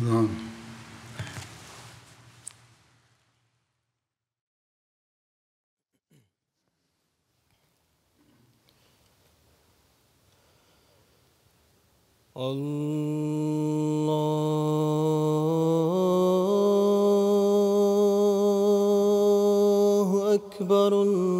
نعم. الله أكبر الله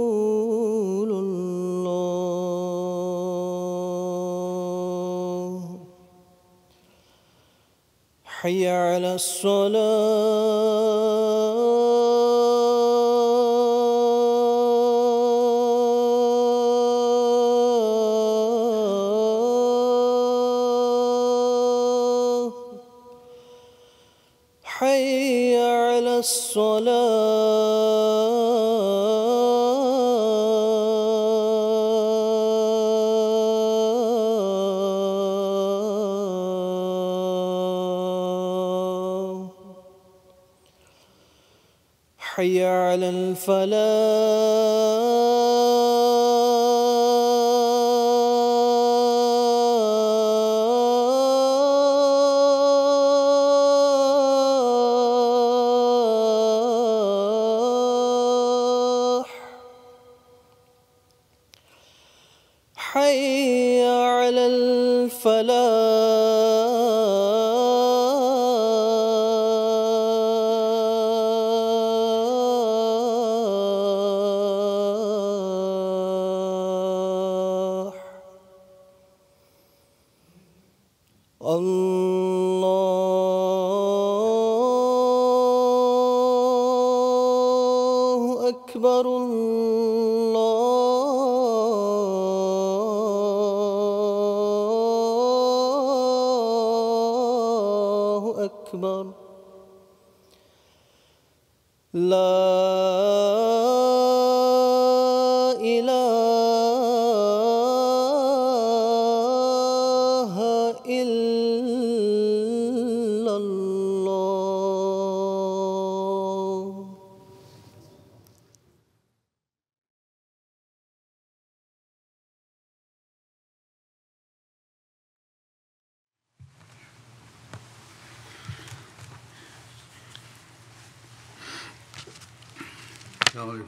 حي على الصلاه فلا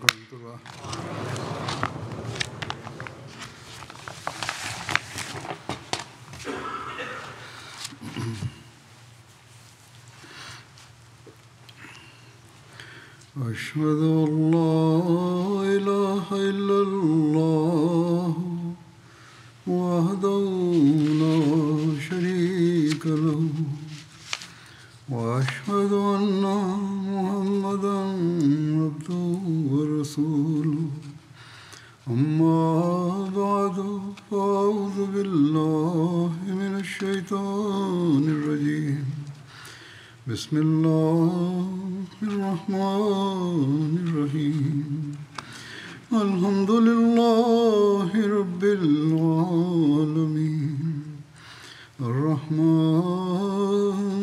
一个。واشهد ان محمدا عبده ورسوله اما بعد فاعوذ بالله من الشيطان الرجيم بسم الله الرحمن الرحيم الحمد لله رب العالمين الرحمن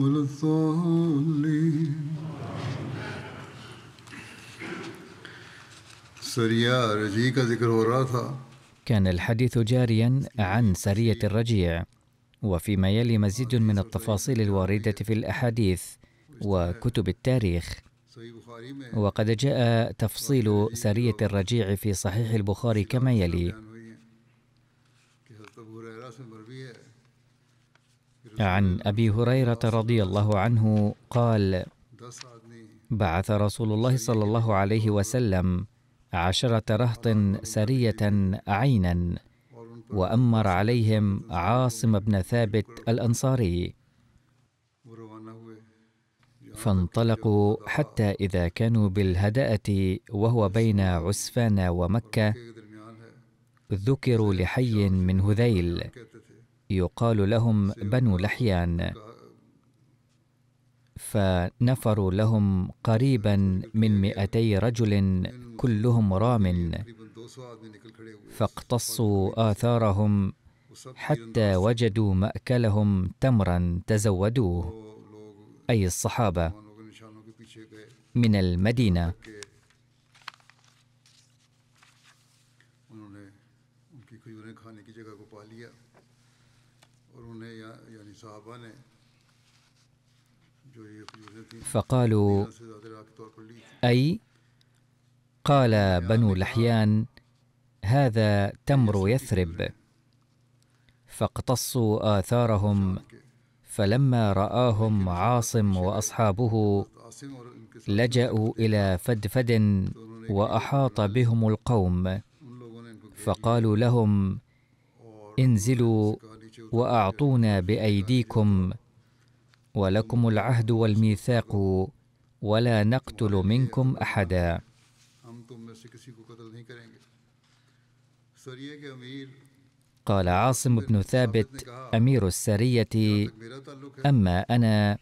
ولا الضالين كان الحديث جاريا عن سرية الرجيع وفيما يلي مزيد من التفاصيل الواردة في الأحاديث وكتب التاريخ وقد جاء تفصيل سرية الرجيع في صحيح البخاري كما يلي عن ابي هريره رضي الله عنه قال بعث رسول الله صلى الله عليه وسلم عشره رهط سريه عينا وامر عليهم عاصم بن ثابت الانصاري فانطلقوا حتى اذا كانوا بالهداه وهو بين عسفان ومكه ذكروا لحي من هذيل يقال لهم بنو لحيان فنفروا لهم قريبا من 200 رجل كلهم رام فاقتصوا آثارهم حتى وجدوا مأكلهم تمرا تزودوه أي الصحابة من المدينة فقالوا أي قال بنو لحيان هذا تمر يثرب فاقتصوا آثارهم فلما رآهم عاصم وأصحابه لجأوا إلى فدفد وأحاط بهم القوم فقالوا لهم انزلوا وأعطونا بأيديكم ولكم العهد والميثاق ولا نقتل منكم احدا قال عاصم بن ثابت امير السريه اما انا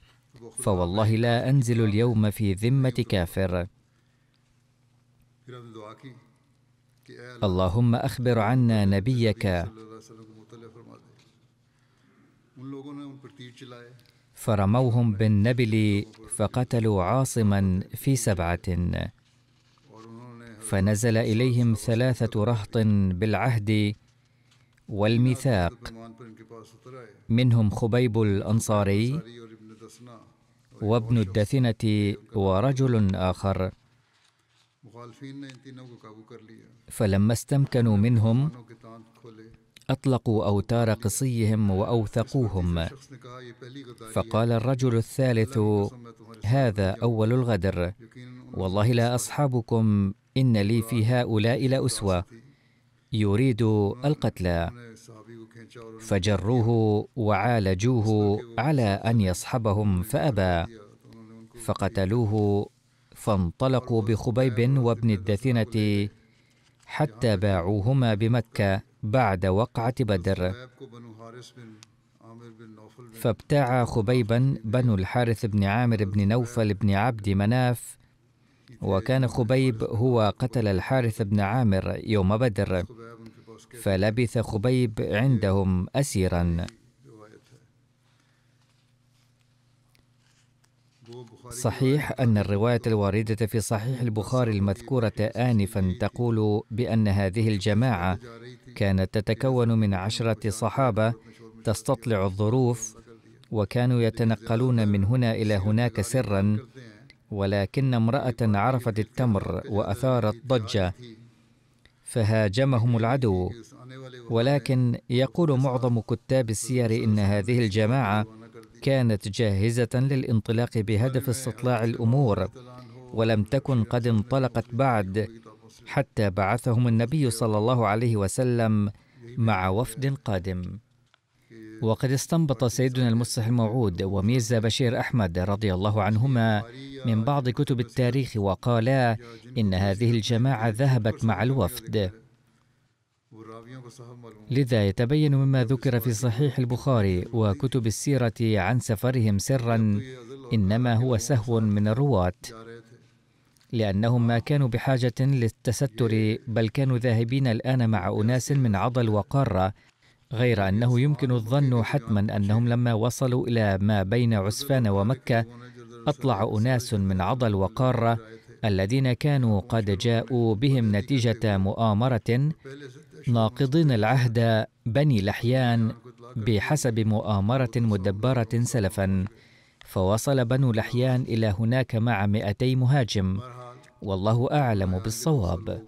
فوالله لا انزل اليوم في ذمه كافر اللهم اخبر عنا نبيك فرموهم بالنبل فقتلوا عاصما في سبعه فنزل اليهم ثلاثه رهط بالعهد والميثاق منهم خبيب الانصاري وابن الدثنه ورجل اخر فلما استمكنوا منهم أطلقوا أوتار قصيهم وأوثقوهم فقال الرجل الثالث هذا أول الغدر والله لا أصحابكم إن لي في هؤلاء لأسوة يريد القتلى فجروه وعالجوه على أن يصحبهم فأبى فقتلوه فانطلقوا بخبيب وابن الدثنة حتى باعوهما بمكة بعد وقعة بدر فابتاع خبيبا بنو الحارث بن عامر بن نوفل بن عبد مناف وكان خبيب هو قتل الحارث بن عامر يوم بدر فلبث خبيب عندهم أسيرا صحيح أن الرواية الواردة في صحيح البخاري المذكورة آنفا تقول بأن هذه الجماعة كانت تتكون من عشرة صحابة تستطلع الظروف وكانوا يتنقلون من هنا إلى هناك سرا ولكن امرأة عرفت التمر وأثارت ضجة فهاجمهم العدو ولكن يقول معظم كتاب السير إن هذه الجماعة كانت جاهزة للانطلاق بهدف استطلاع الأمور ولم تكن قد انطلقت بعد حتى بعثهم النبي صلى الله عليه وسلم مع وفد قادم وقد استنبط سيدنا المصلح الموعود وميزة بشير أحمد رضي الله عنهما من بعض كتب التاريخ وقالا إن هذه الجماعة ذهبت مع الوفد لذا يتبين مما ذكر في صحيح البخاري وكتب السيرة عن سفرهم سرا إنما هو سهو من الرواة لأنهم ما كانوا بحاجة للتستر بل كانوا ذاهبين الآن مع أناس من عضل وقارة غير أنه يمكن الظن حتما أنهم لما وصلوا إلى ما بين عسفان ومكة أطلع أناس من عضل وقارة الذين كانوا قد جاءوا بهم نتيجة مؤامرة ناقضين العهد بني لحيان بحسب مؤامرة مدبرة سلفا فوصل بنو لحيان إلى هناك مع 200 مهاجم والله أعلم بالصواب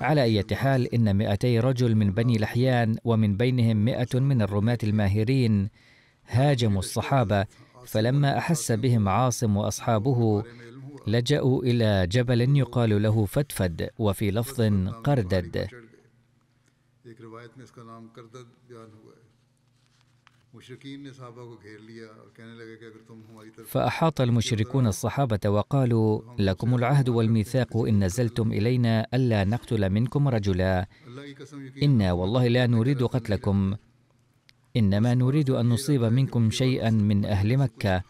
على أي حال إن 200 رجل من بني لحيان ومن بينهم 100 من الرماة الماهرين هاجموا الصحابة فلما أحس بهم عاصم وأصحابه لجأوا إلى جبل يقال له فتفد وفي لفظ قردد ایک روایت میں اس کا نام کردد بیان ہوا ہے فأحاط المشركون الصحابة وقالوا لكم العهد والميثاق إن نزلتم إلينا ألا نقتل منكم رجلا إنا والله لا نريد قتلكم إنما نريد أن نصيب منكم شيئا من أهل مكة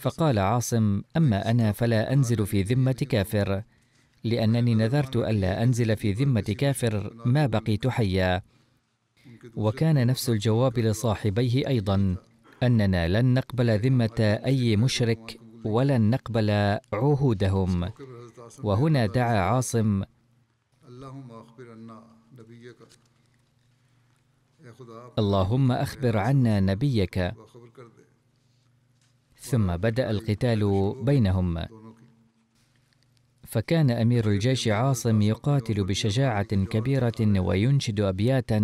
فقال عاصم أما أنا فلا أنزل في ذمة كافر لأنني نذرت ألا أنزل في ذمة كافر ما بقيت حيا وكان نفس الجواب لصاحبيه أيضا أننا لن نقبل ذمة أي مشرك ولن نقبل عهودهم وهنا دعا عاصم اللهم أخبر عنا نبيك ثم بدأ القتال بينهم فكان أمير الجيش عاصم يقاتل بشجاعة كبيرة وينشد أبياتا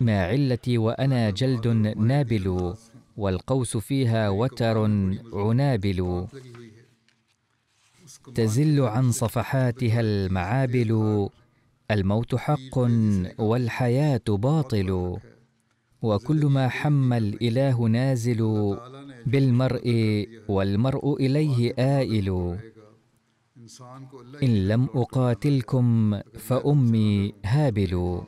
ما علتي وأنا جلد نابل والقوس فيها وتر عنابل تزل عن صفحاتها المعابل الموت حق والحياة باطل وكل ما حم الإله نازل بالمرء والمرء إليه آئل إن لم أقاتلكم فأمي هابل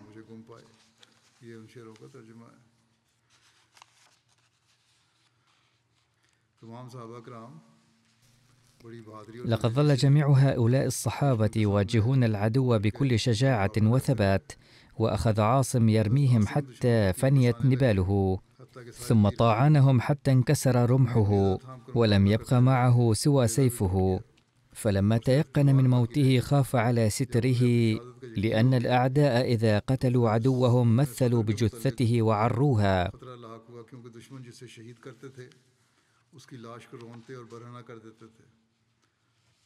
لقد ظل جميع هؤلاء الصحابة يواجهون العدو بكل شجاعة وثبات واخذ عاصم يرميهم حتى فنيت نباله ثم طاعنهم حتى انكسر رمحه ولم يبق معه سوى سيفه فلما تيقن من موته خاف على ستره لان الاعداء اذا قتلوا عدوهم مثلوا بجثته وعروها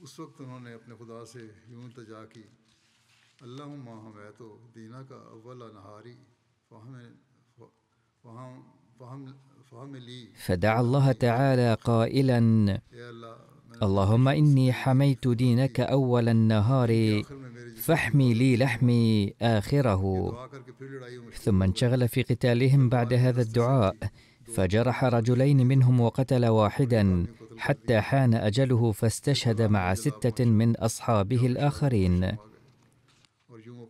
اس وقت انہوں نے اپنے خدا سے یوں کی اللهم هم تو دینا کا اول لي فدعا الله تعالى قائلا اللهم إني حميت دينك أول النهار فاحمي لي لحمي آخره ثم انشغل في قتالهم بعد هذا الدعاء فجرح رجلين منهم وقتل واحدا حتى حان أجله فاستشهد مع ستة من أصحابه الآخرين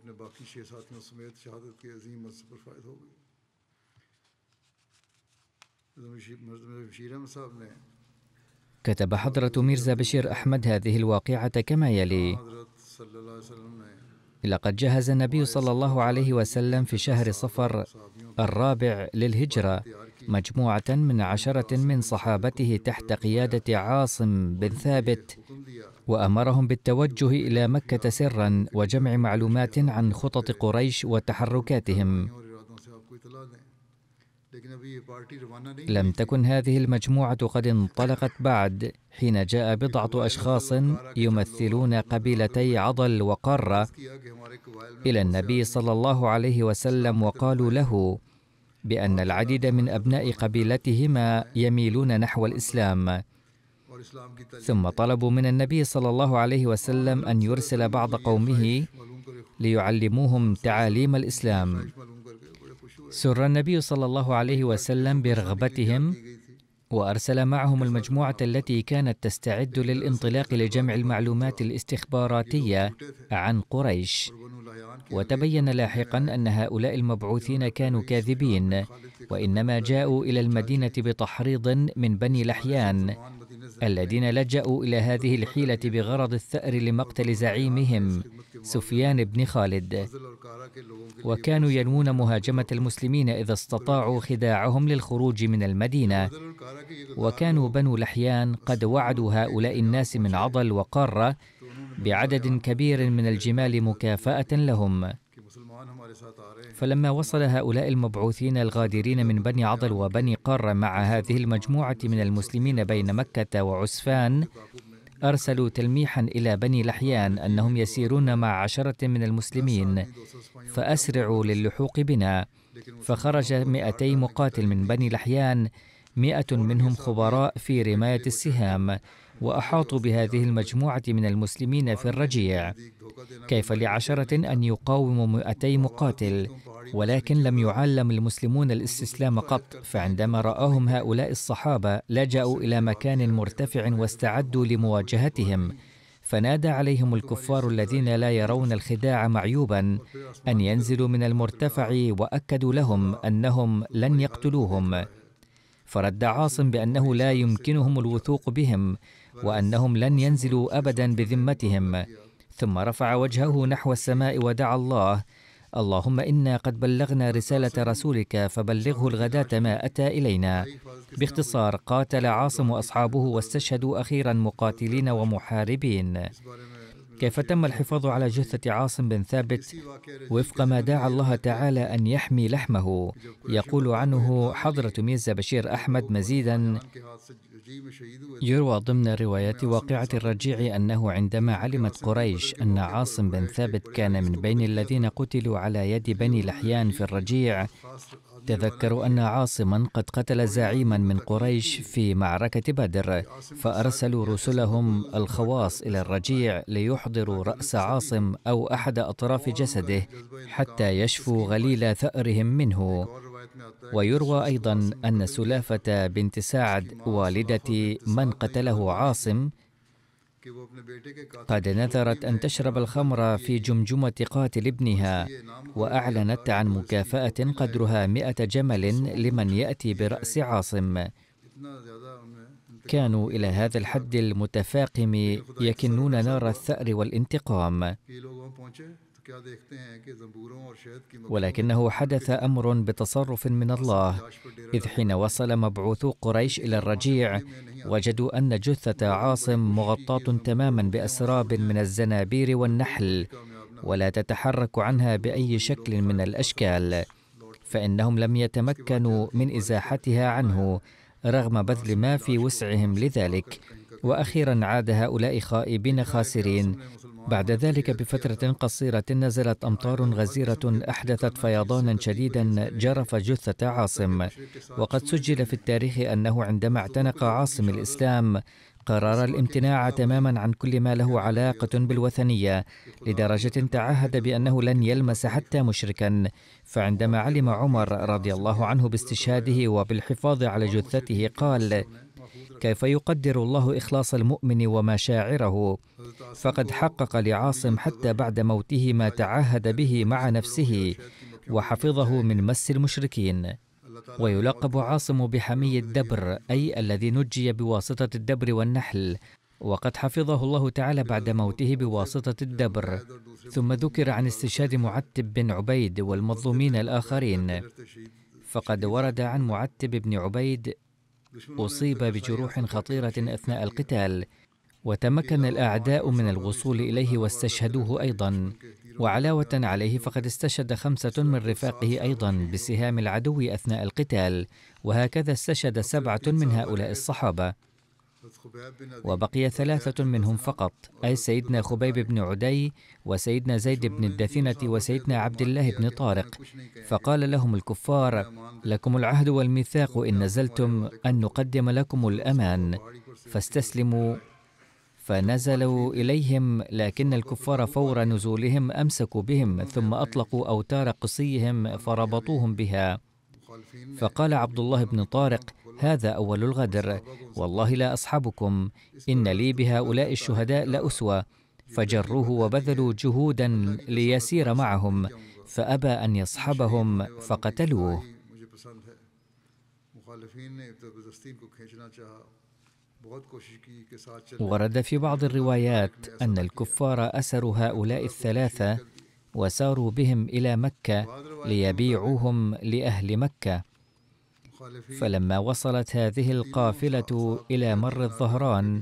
اپنے باقی چھ ساتھیوں سمیت شہادت کے عظیم مدد پر فائد ہو گئی كتب حضرة ميرزا بشير أحمد هذه الواقعة كما يلي لقد جهز النبي صلى الله عليه وسلم في شهر صفر الرابع للهجرة مجموعة من عشرة من صحابته تحت قيادة عاصم بن ثابت وأمرهم بالتوجه إلى مكة سرا وجمع معلومات عن خطط قريش وتحركاتهم لم تكن هذه المجموعة قد انطلقت بعد حين جاء بضعة أشخاص يمثلون قبيلتي عضل وقاره إلى النبي صلى الله عليه وسلم وقالوا له بأن العديد من أبناء قبيلتهما يميلون نحو الإسلام ثم طلبوا من النبي صلى الله عليه وسلم أن يرسل بعض قومه ليعلموهم تعاليم الإسلام سر النبي صلى الله عليه وسلم برغبتهم وارسل معهم المجموعه التي كانت تستعد للانطلاق لجمع المعلومات الاستخباراتيه عن قريش وتبين لاحقا ان هؤلاء المبعوثين كانوا كاذبين وانما جاءوا الى المدينه بتحريض من بني لحيان الذين لجأوا إلى هذه الحيلة بغرض الثأر لمقتل زعيمهم سفيان بن خالد وكانوا ينوون مهاجمة المسلمين إذا استطاعوا خداعهم للخروج من المدينة وكانوا بنو لحيان قد وعدوا هؤلاء الناس من عضل وقارة بعدد كبير من الجمال مكافأة لهم فلما وصل هؤلاء المبعوثين الغادرين من بني عضل وبني قارة مع هذه المجموعة من المسلمين بين مكة وعسفان أرسلوا تلميحا إلى بني لحيان أنهم يسيرون مع عشرة من المسلمين فأسرعوا للحوق بنا فخرج مئتي مقاتل من بني لحيان مئة منهم خبراء في رماية السهام وأحاطوا بهذه المجموعة من المسلمين في الرجيع كيف لعشرة أن يقاوموا 200 مقاتل ولكن لم يعلم المسلمون الاستسلام قط فعندما رآهم هؤلاء الصحابة لجأوا إلى مكان مرتفع واستعدوا لمواجهتهم فنادى عليهم الكفار الذين لا يرون الخداع معيوبا أن ينزلوا من المرتفع وأكدوا لهم أنهم لن يقتلوهم فرد عاصم بأنه لا يمكنهم الوثوق بهم وأنهم لن ينزلوا أبدا بذمتهم ثم رفع وجهه نحو السماء ودعا الله اللهم إنا قد بلغنا رسالة رسولك فبلغه الغداة ما أتى إلينا باختصار قاتل عاصم وأصحابه واستشهدوا أخيرا مقاتلين ومحاربين كيف تم الحفاظ على جثة عاصم بن ثابت وفق ما دعا الله تعالى أن يحمي لحمه يقول عنه حضرة ميزة بشير أحمد مزيدا يروى ضمن روايات واقعة الرجيع أنه عندما علمت قريش أن عاصم بن ثابت كان من بين الذين قتلوا على يد بني لحيان في الرجيع تذكروا أن عاصما قد قتل زعيما من قريش في معركة بدر فأرسلوا رسلهم الخواص إلى الرجيع ليحرقوا يحضر رأس عاصم أو أحد أطراف جسده حتى يشفو غليل ثأرهم منه ويروى أيضا أن سلافة بنت سعد والدة من قتله عاصم قد نذرت أن تشرب الخمر في جمجمة قاتل ابنها وأعلنت عن مكافأة قدرها مئة جمل لمن يأتي برأس عاصم كانوا إلى هذا الحد المتفاقم يكنون نار الثأر والانتقام ولكنه حدث امر بتصرف من الله اذ حين وصل مبعوثو قريش الى الرجيع وجدوا ان جثه عاصم مغطاه تماما باسراب من الزنابير والنحل ولا تتحرك عنها باي شكل من الاشكال فانهم لم يتمكنوا من ازاحتها عنه رغم بذل ما في وسعهم لذلك واخيرا عاد هؤلاء خائبين خاسرين بعد ذلك بفتره قصيره نزلت امطار غزيره احدثت فيضانا شديدا جرف جثه عاصم وقد سجل في التاريخ انه عندما اعتنق عاصم الاسلام قرر الامتناع تماما عن كل ما له علاقة بالوثنية لدرجة تعهد بأنه لن يلمس حتى مشركا فعندما علم عمر رضي الله عنه باستشهاده وبالحفاظ على جثته قال كيف يقدر الله إخلاص المؤمن ومشاعره فقد حقق لعاصم حتى بعد موته ما تعهد به مع نفسه وحفظه من مس المشركين ويلقب عاصم بحمي الدبر أي الذي نجي بواسطة الدبر والنحل وقد حفظه الله تعالى بعد موته بواسطة الدبر ثم ذكر عن استشهاد معتب بن عبيد والمظلومين الآخرين فقد ورد عن معتب بن عبيد أصيب بجروح خطيرة أثناء القتال وتمكن الأعداء من الوصول إليه واستشهدوه أيضا وعلاوة عليه فقد استشهد خمسة من رفاقه أيضا بسهام العدو أثناء القتال وهكذا استشهد سبعة من هؤلاء الصحابة وبقي ثلاثة منهم فقط أي سيدنا خبيب بن عدي وسيدنا زيد بن الدثنة وسيدنا عبد الله بن طارق فقال لهم الكفار لكم العهد والميثاق إن نزلتم أن نقدم لكم الأمان فاستسلموا فنزلوا إليهم لكن الكفار فور نزولهم أمسكوا بهم ثم أطلقوا أوتار قصيهم فربطوهم بها فقال عبد الله بن طارق هذا أول الغدر والله لا أصحبكم إن لي بهؤلاء الشهداء لأسوة فجروه وبذلوا جهودا ليسير معهم فأبى أن يصحبهم فقتلوه ورد في بعض الروايات أن الكفار أسروا هؤلاء الثلاثة وساروا بهم إلى مكة ليبيعوهم لأهل مكة فلما وصلت هذه القافلة إلى مر الظهران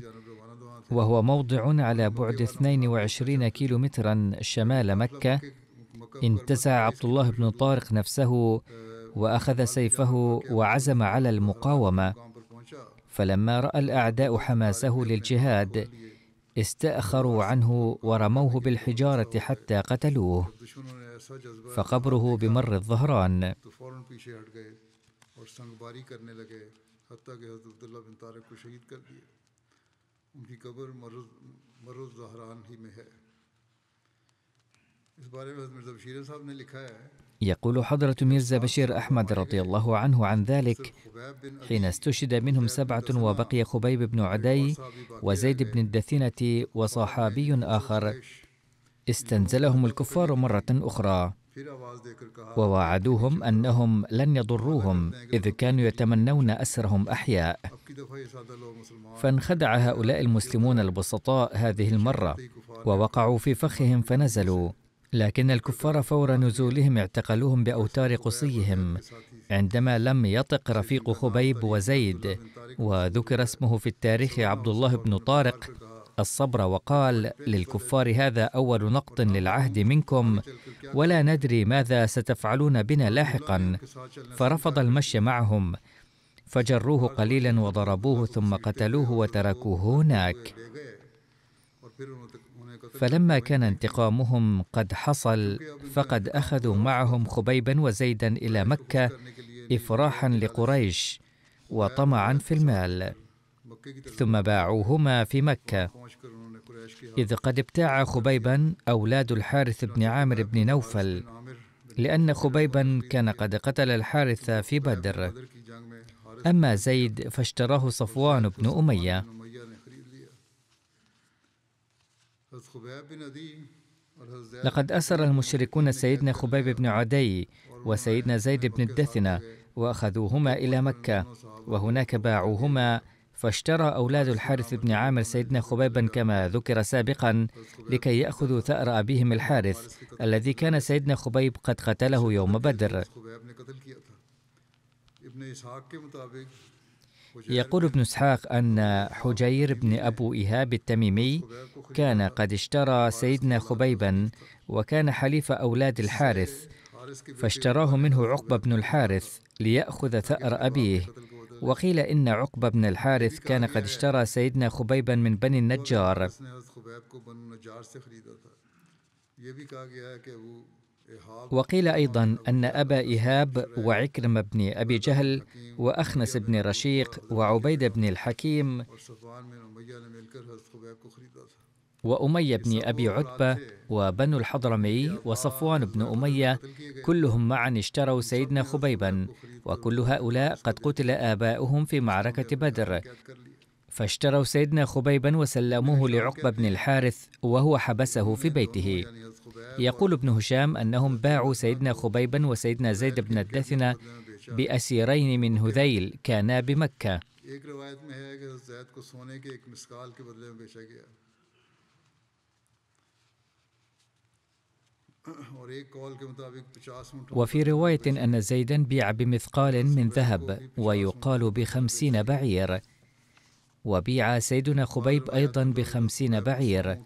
وهو موضع على بعد 22 كيلو مترا شمال مكة انتزع عبد الله بن طارق نفسه وأخذ سيفه وعزم على المقاومة فلما راى الاعداء حماسه للجهاد استاخروا عنه ورموه بالحجاره حتى قتلوه فقبره بمر الظهران اس بارے میں حضرت مرزا بشیر صاحب نے لکھا ہے يقول حضرة ميرزا بشير أحمد رضي الله عنه عن ذلك حين استشهد منهم سبعة وبقي خبيب بن عدي وزيد بن الدثينة وصحابي آخر استنزلهم الكفار مرة أخرى ووعدوهم أنهم لن يضروهم إذ كانوا يتمنون أسرهم أحياء فانخدع هؤلاء المسلمون البسطاء هذه المرة ووقعوا في فخهم فنزلوا لكن الكفار فور نزولهم اعتقلوهم باوتار قصيهم عندما لم يطق رفيق خبيب وزيد وذكر اسمه في التاريخ عبد الله بن طارق الصبر وقال للكفار هذا اول نقط للعهد منكم ولا ندري ماذا ستفعلون بنا لاحقا فرفض المشي معهم فجروه قليلا وضربوه ثم قتلوه وتركوه هناك فلما كان انتقامهم قد حصل فقد اخذوا معهم خبيبا وزيدا الى مكه افراحا لقريش وطمعا في المال ثم باعوهما في مكه اذ قد ابتاع خبيبا اولاد الحارث بن عامر بن نوفل لان خبيبا كان قد قتل الحارث في بدر اما زيد فاشتراه صفوان بن اميه لقد أسر المشركون سيدنا خباب بن عدي وسيدنا زيد بن الدثنة وأخذوهما إلى مكة وهناك باعوهما فاشترى أولاد الحارث بن عامر سيدنا خبيبا كما ذكر سابقا لكي يأخذوا ثأر أبيهم الحارث الذي كان سيدنا خبيب قد قتله يوم بدر يقول ابن اسحاق ان حجير بن ابو ايهاب التميمي كان قد اشترى سيدنا خبيبا وكان حليف اولاد الحارث فاشتراه منه عقبه بن الحارث لياخذ ثار ابيه وقيل ان عقبه بن الحارث كان قد اشترى سيدنا خبيبا من بني النجار وقيل أيضا أن أبا إيهاب وعكرم بن أبي جهل وأخنس بن رشيق وعبيد بن الحكيم وأمية بن أبي عتبة وبنو الحضرمي وصفوان بن أمية كلهم معا اشتروا سيدنا خبيبا وكل هؤلاء قد قتل آباؤهم في معركة بدر فاشتروا سيدنا خبيبا وسلموه لعقبة بن الحارث وهو حبسه في بيته يعني يعني يقول ابن هشام أنهم باعوا سيدنا خبيبا وسيدنا زيد بن الدثنة بأسيرين من هذيل كانا بمكة وفي رواية أن زيدا بيع بمثقال من ذهب ويقال بخمسين بعير وبيع سيدنا خبيب أيضا بخمسين بعير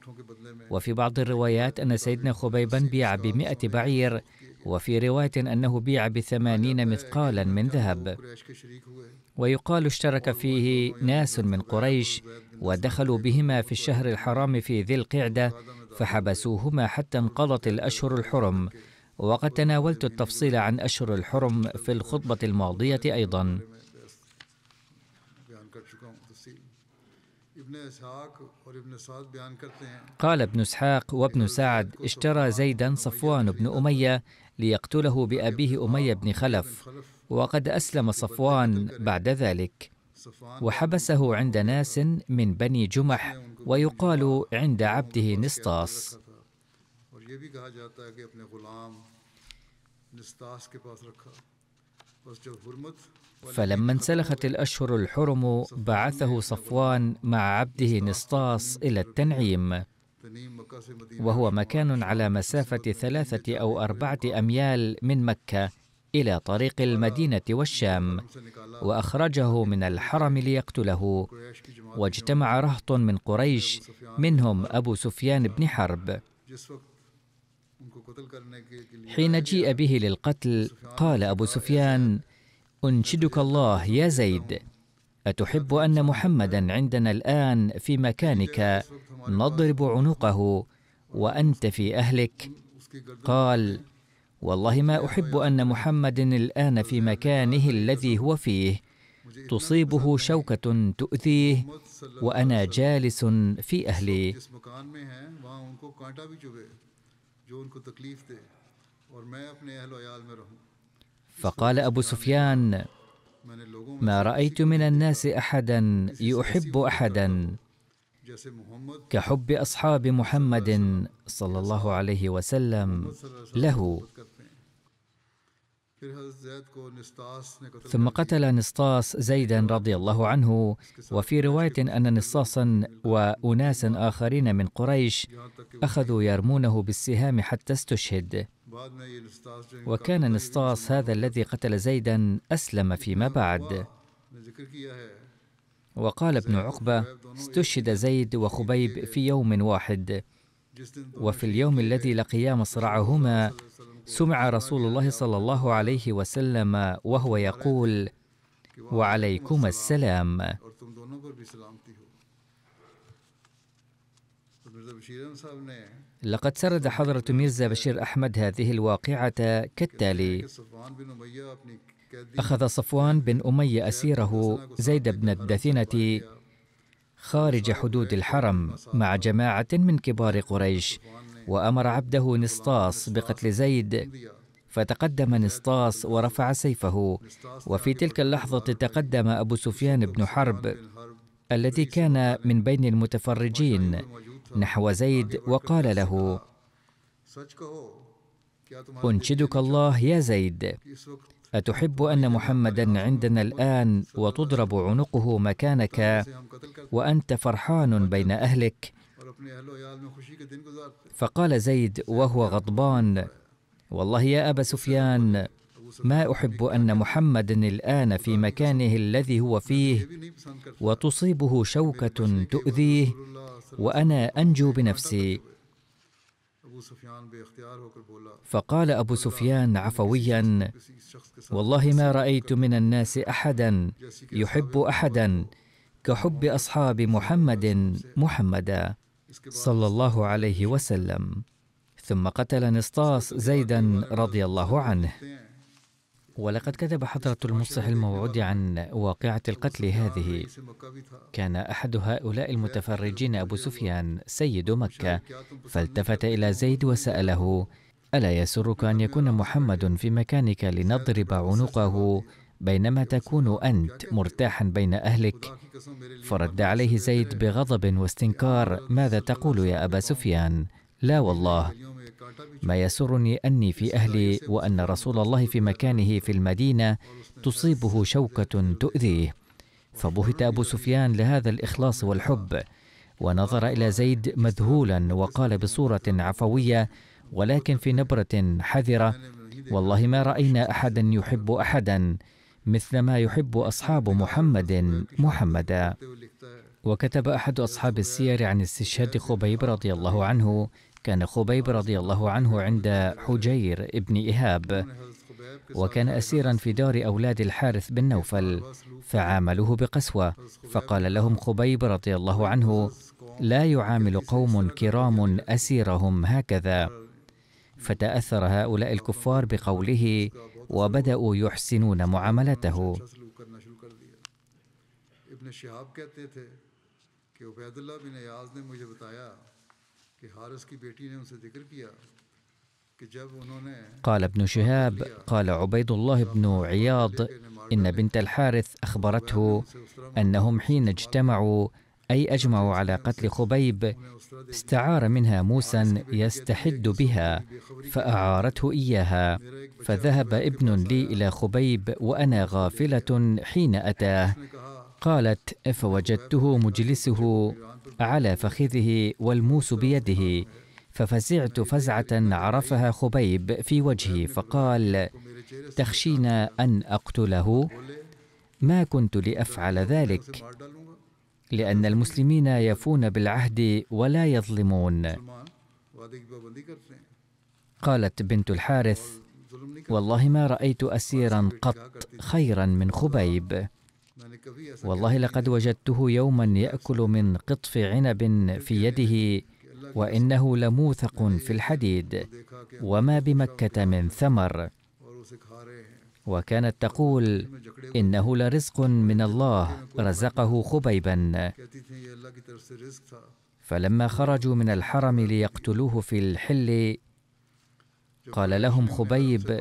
وفي بعض الروايات أن سيدنا خبيبا بيع بمئة بعير وفي رواية أنه بيع بثمانين مثقالا من ذهب ويقال اشترك فيه ناس من قريش ودخلوا بهما في الشهر الحرام في ذي القعدة فحبسوهما حتى انقضت الأشهر الحرم وقد تناولت التفصيل عن أشهر الحرم في الخطبة الماضية أيضاً قال ابن اسحاق وابن سعد اشترى زيدا صفوان بن اميه ليقتله بابيه اميه بن خلف وقد اسلم صفوان بعد ذلك وحبسه عند ناس من بني جمح ويقال عند عبده نسطاس فلما انسلخت الأشهر الحرم بعثه صفوان مع عبده نسطاس إلى التنعيم وهو مكان على مسافة ثلاثة أو أربعة أميال من مكة إلى طريق المدينة والشام وأخرجه من الحرم ليقتله واجتمع رهط من قريش منهم أبو سفيان بن حرب حين جيء به للقتل قال أبو سفيان أنشدك الله يا زيد أتحب أن محمدا عندنا الآن في مكانك نضرب عنقه وأنت في أهلك قال والله ما أحب أن محمد الآن في مكانه الذي هو فيه تصيبه شوكة تؤذيه وأنا جالس في أهلي اور میں اپنے اہل و عیال میں رہوں فقال ابو سفيان ما رايت من الناس احدا يحب احدا كحب اصحاب محمد صلى الله عليه وسلم له ثم قتل نسطاس زيدا رضي الله عنه وفي رواية أن نصاصا وأناسا آخرين من قريش أخذوا يرمونه بالسهام حتى استشهد وكان نسطاس هذا الذي قتل زيدا أسلم فيما بعد وقال ابن عقبة استشهد زيد وخبيب في يوم واحد وفي اليوم الذي لقيا مصرعهما سمع رسول الله صلى الله عليه وسلم وهو يقول وعليكم السلام لقد سرد حضرة ميرزا بشير أحمد هذه الواقعة كالتالي أخذ صفوان بن أمية أسيره زيد بن الدثنة خارج حدود الحرم مع جماعة من كبار قريش وأمر عبده نسطاس بقتل زيد فتقدم نسطاس ورفع سيفه وفي تلك اللحظة تقدم أبو سفيان بن حرب الذي كان من بين المتفرجين نحو زيد وقال له أنشدك الله يا زيد أتحب أن محمدا عندنا الآن وتضرب عنقه مكانك وأنت فرحان بين أهلك؟ فقال زيد وهو غضبان والله يا ابا سفيان ما احب ان محمد الان في مكانه الذي هو فيه وتصيبه شوكه تؤذيه وانا انجو بنفسي فقال ابو سفيان عفويا والله ما رايت من الناس احدا يحب احدا كحب اصحاب محمد محمدا صلى الله عليه وسلم ثم قتل نسطاس زيدا رضي الله عنه ولقد كتب حضرة المصلح الموعود عن واقعة القتل هذه كان أحد هؤلاء المتفرجين أبو سفيان سيد مكة فالتفت إلى زيد وسأله ألا يسرك أن يكون محمد في مكانك لنضرب عنقه بينما تكون انت مرتاحا بين اهلك فرد عليه زيد بغضب واستنكار ماذا تقول يا ابا سفيان لا والله ما يسرني اني في اهلي وان رسول الله في مكانه في المدينه تصيبه شوكه تؤذيه فبهت ابو سفيان لهذا الاخلاص والحب ونظر الى زيد مذهولا وقال بصوره عفويه ولكن في نبره حذره والله ما راينا احدا يحب احدا مثل ما يحب أصحاب محمد محمدا وكتب أحد أصحاب السير عن استشهاد خبيب رضي الله عنه كان خبيب رضي الله عنه عند حجير ابن إيهاب وكان أسيرا في دار أولاد الحارث بن نوفل فعاملوه بقسوة فقال لهم خبيب رضي الله عنه لا يعامل قوم كرام أسيرهم هكذا فتأثر هؤلاء الكفار بقوله وبداوا يحسنون معاملته ابن کہتے تھے کہ عبید اللہ بن نے مجھے بتایا کہ کی بیٹی نے ان سے ذکر کیا قال ابن شهاب قال عبيد الله بن عياض إن بنت الحارث أخبرته أنهم حين اجتمعوا أي أجمعوا على قتل خبيب استعار منها موسى يستحد بها فأعارته إياها فذهب ابن لي إلى خبيب وأنا غافلة حين أتاه قالت فوجدته مجلسه على فخذه والموس بيده ففزعت فزعة عرفها خبيب في وجهي فقال تخشين أن أقتله؟ ما كنت لأفعل ذلك لان المسلمين يفون بالعهد ولا يظلمون قالت بنت الحارث والله ما رايت اسيرا قط خيرا من خبيب والله لقد وجدته يوما ياكل من قطف عنب في يده وانه لموثق في الحديد وما بمكه من ثمر وكانت تقول انه لرزق من الله رزقه خبيبا فلما خرجوا من الحرم ليقتلوه في الحل قال لهم خبيب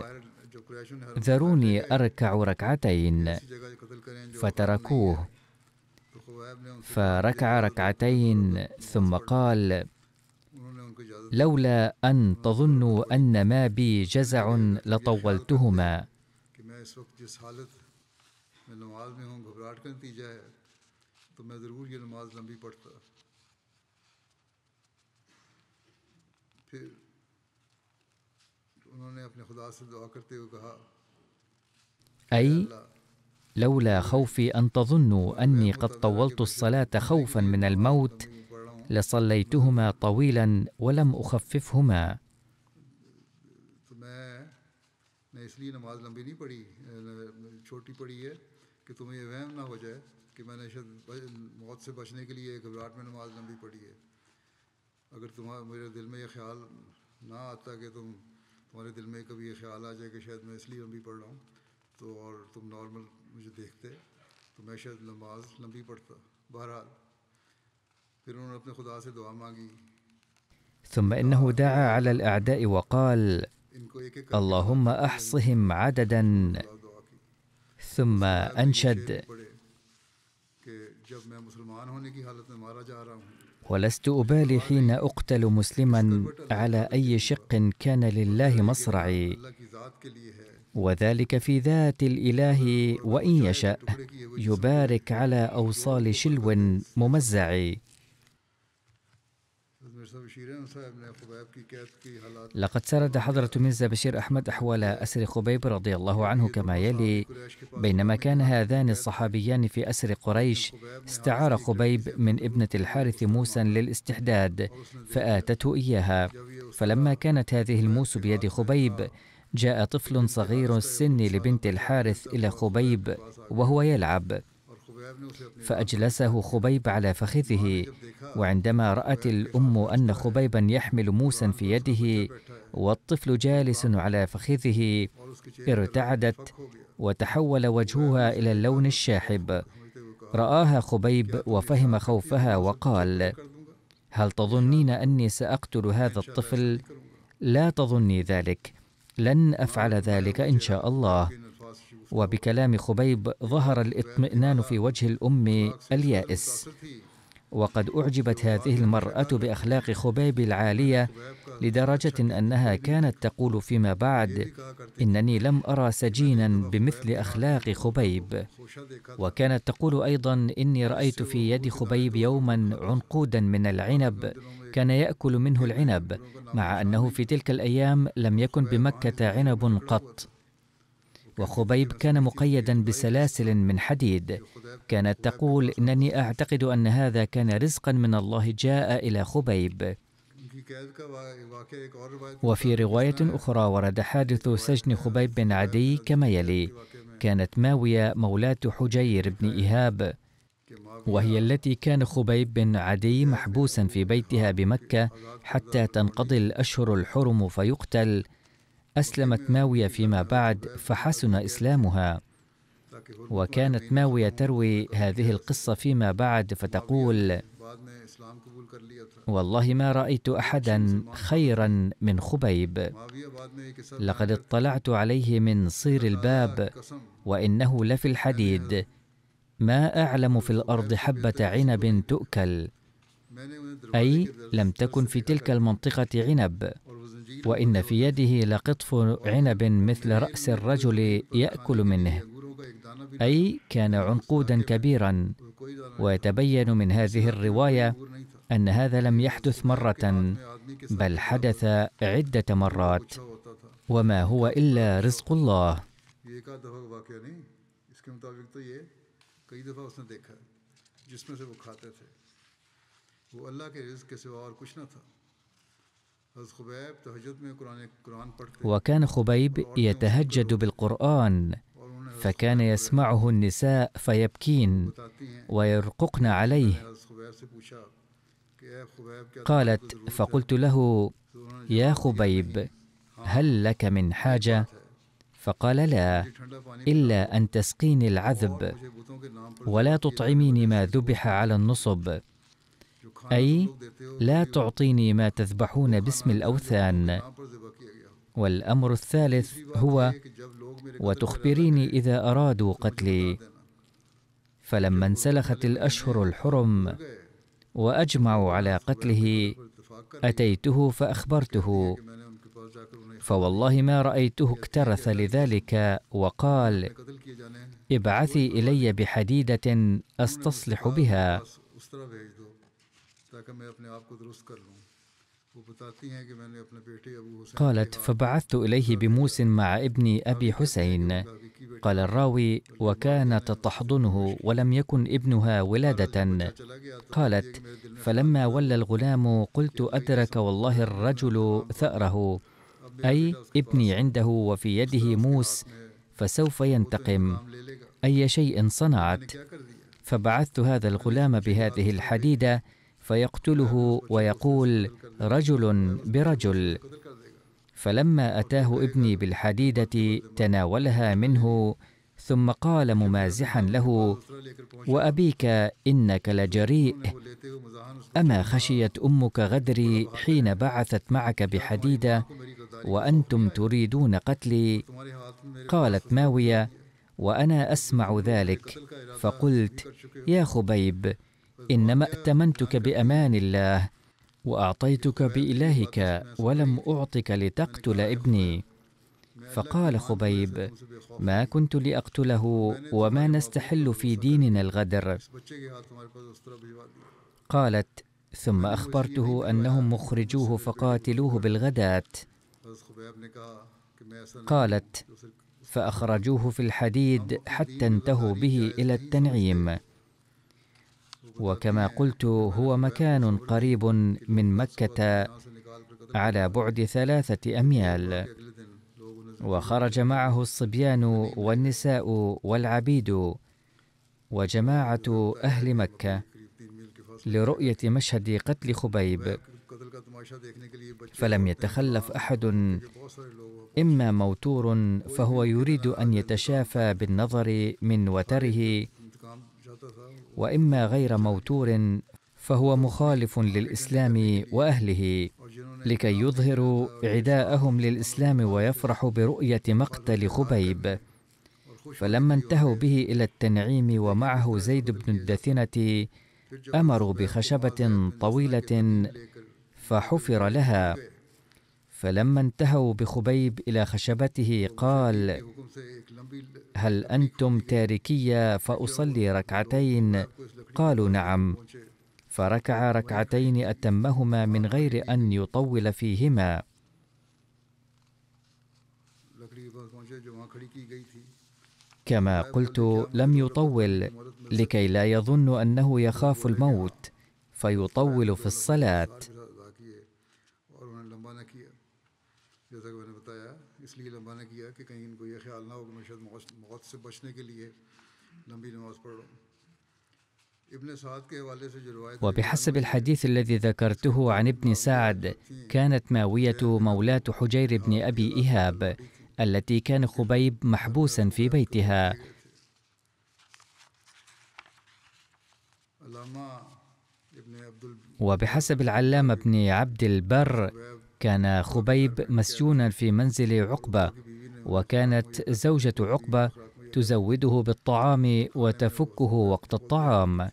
ذروني اركع ركعتين فتركوه فركع ركعتين ثم قال لولا ان تظنوا ان ما بي جزع لطولتهما اس وقت جس حالت میں نماز میں ہوں گھبراہٹ کا نتیجہ ہے تو میں ضرور یہ نماز لمبی پڑھتا پھر انہوں نے اپنے خدا سے دعا کرتے ہوئے کہا اے لولا خوفي أن تظنوا أني قد طولت الصلاة خوفا من الموت لصليتهما طويلا ولم أخففهما اس لیے نماز لمبی نہیں پڑھی چھوٹی پڑھی ہے کہ تمہیں یہ وہم نہ ہو جائے کہ میں نے شاید موت سے بچنے کے لیے گھبراہٹ میں نماز لمبی پڑھی ہے اگر تمہارا میرے دل میں یہ خیال نہ آتا کہ تم تمہارے دل میں کبھی یہ خیال آ جائے کہ شاید میں اس لیے لمبی پڑھ رہا ہوں تو اور تم نارمل مجھے دیکھتے تو میں شاید نماز لمبی پڑھتا بہرحال پھر انہوں نے اپنے خدا سے دعا مانگی ثم دعا وقال اللهم احصهم عددا ثم انشد ولست ابالي حين اقتل مسلما على اي شق كان لله مصرعي وذلك في ذات الاله وان يشاء يبارك على اوصال شلو ممزع لقد سرد حضرة ميرزا بشير أحمد أحوال أسر خبيب رضي الله عنه كما يلي بينما كان هذان الصحابيان في أسر قريش استعار خبيب من ابنة الحارث موسى للاستحداد فآتته إياها فلما كانت هذه الموس بيد خبيب جاء طفل صغير السن لبنت الحارث إلى خبيب وهو يلعب فأجلسه خبيب على فخذه وعندما رأت الأم أن خبيبا يحمل موسى في يده والطفل جالس على فخذه ارتعدت وتحول وجهها إلى اللون الشاحب رآها خبيب وفهم خوفها وقال هل تظنين أني سأقتل هذا الطفل؟ لا تظني ذلك لن أفعل ذلك إن شاء الله وبكلام خبيب ظهر الاطمئنان في وجه الأم اليائس وقد أعجبت هذه المرأة بأخلاق خبيب العالية لدرجة أنها كانت تقول فيما بعد إنني لم أرى سجينا بمثل أخلاق خبيب وكانت تقول أيضا إني رأيت في يد خبيب يوما عنقودا من العنب كان يأكل منه العنب مع أنه في تلك الأيام لم يكن بمكة عنب قط وخبيب كان مقيدا بسلاسل من حديد كانت تقول انني اعتقد ان هذا كان رزقا من الله جاء الى خبيب وفي رواية أخرى ورد حادث سجن خبيب بن عدي كما يلي كانت ماوية مولاة حجير بن إيهاب وهي التي كان خبيب بن عدي محبوسا في بيتها بمكة حتى تنقضي الأشهر الحرم فيقتل أسلمت ماوية فيما بعد فحسن إسلامها وكانت ماوية تروي هذه القصة فيما بعد فتقول والله ما رأيت أحدا خيرا من خبيب لقد اطلعت عليه من صير الباب وإنه لفي الحديد ما أعلم في الأرض حبة عنب تؤكل أي لم تكن في تلك المنطقة عنب وإن في يده لقطف عنب مثل رأس الرجل يأكل منه أي كان عنقودا كبيرا ويتبين من هذه الرواية أن هذا لم يحدث مرة بل حدث عدة مرات وما هو إلا رزق الله جس میں سے وہ کھاتے تھے وہ اللہ کے رزق کے سوا اور کچھ نہ تھا وكان خبيب يتهجد بالقرآن فكان يسمعه النساء فيبكين ويرققن عليه قالت فقلت له يا خبيب هل لك من حاجه فقال لا الا ان تسقيني العذب ولا تطعميني ما ذبح على النصب اي لا تعطيني ما تذبحون باسم الاوثان والامر الثالث هو وتخبريني اذا ارادوا قتلي فلما انسلخت الاشهر الحرم واجمعوا على قتله اتيته فاخبرته فوالله ما رايته اكترث لذلك وقال ابعثي الي بحديده استصلح بها قالت فبعثت إليه بموس مع ابن أبي حسين قال الراوي وكانت تحضنه ولم يكن ابنها ولادة قالت فلما ولى الغلام قلت أدرك والله الرجل ثأره أي ابني عنده وفي يده موس فسوف ينتقم أي شيء صنعت فبعثت هذا الغلام بهذه الحديدة فيقتله ويقول رجل برجل فلما اتاه ابني بالحديده تناولها منه ثم قال ممازحا له وابيك انك لجريء اما خشيت امك غدري حين بعثت معك بحديده وانتم تريدون قتلي قالت ماويه وانا اسمع ذلك فقلت يا خبيب انما ائتمنتك بامان الله واعطيتك بالهك ولم اعطك لتقتل ابني فقال خبيب ما كنت لاقتله وما نستحل في ديننا الغدر قالت ثم اخبرته انهم مخرجوه فقاتلوه بالغداه قالت فاخرجوه في الحديد حتى انتهوا به الى التنعيم وكما قلت هو مكان قريب من مكة على بعد ثلاثة أميال وخرج معه الصبيان والنساء والعبيد وجماعة أهل مكة لرؤية مشهد قتل خبيب فلم يتخلف أحد إما موتور فهو يريد أن يتشافى بالنظر من وتره واما غير موتور فهو مخالف للاسلام واهله لكي يظهروا عداءهم للاسلام ويفرحوا برؤيه مقتل خبيب فلما انتهوا به الى التنعيم ومعه زيد بن الدثنه امروا بخشبه طويله فحفر لها فلما انتهوا بخبيب الى خشبته قال هل انتم تاركي فاصلي ركعتين قالوا نعم فركع ركعتين اتمهما من غير ان يطول فيهما كما قلت لم يطول لكي لا يظن انه يخاف الموت فيطول في الصلاه کہیں ان کو یہ خیال نہ ہو کہ میں شاید موت سے بچنے کے لیے لمبی نماز پڑھ رہا ہوں وبحسب الحديث الذي ذكرته عن ابن سعد كانت ماوية مولاة حجير بن أبي إيهاب التي كان خبيب محبوسا في بيتها وبحسب العلامة بن عبد البر كان خبيب مسجونا في منزل عقبة وكانت زوجة عقبة تزوده بالطعام وتفكه وقت الطعام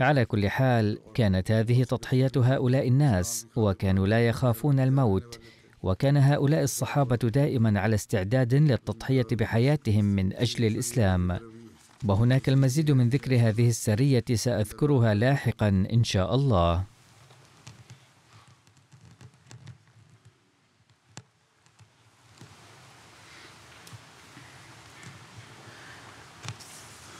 على كل حال كانت هذه تضحية هؤلاء الناس وكانوا لا يخافون الموت وكان هؤلاء الصحابة دائما على استعداد للتضحية بحياتهم من أجل الإسلام وهناك المزيد من ذكر هذه السرية سأذكرها لاحقا إن شاء الله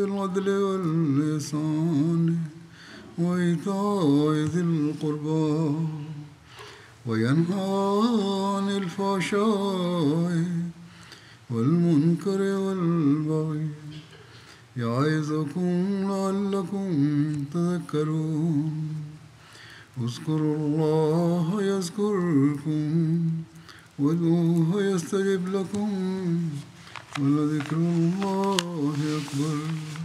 بالعدل واللسان وإيتاء ذي القربى وينهى عن الفحشاء والمنكر والبغي يعظكم لعلكم تذكرون اذكروا الله يذكركم وادعوه يستجب لكم ولذكر الله أكبر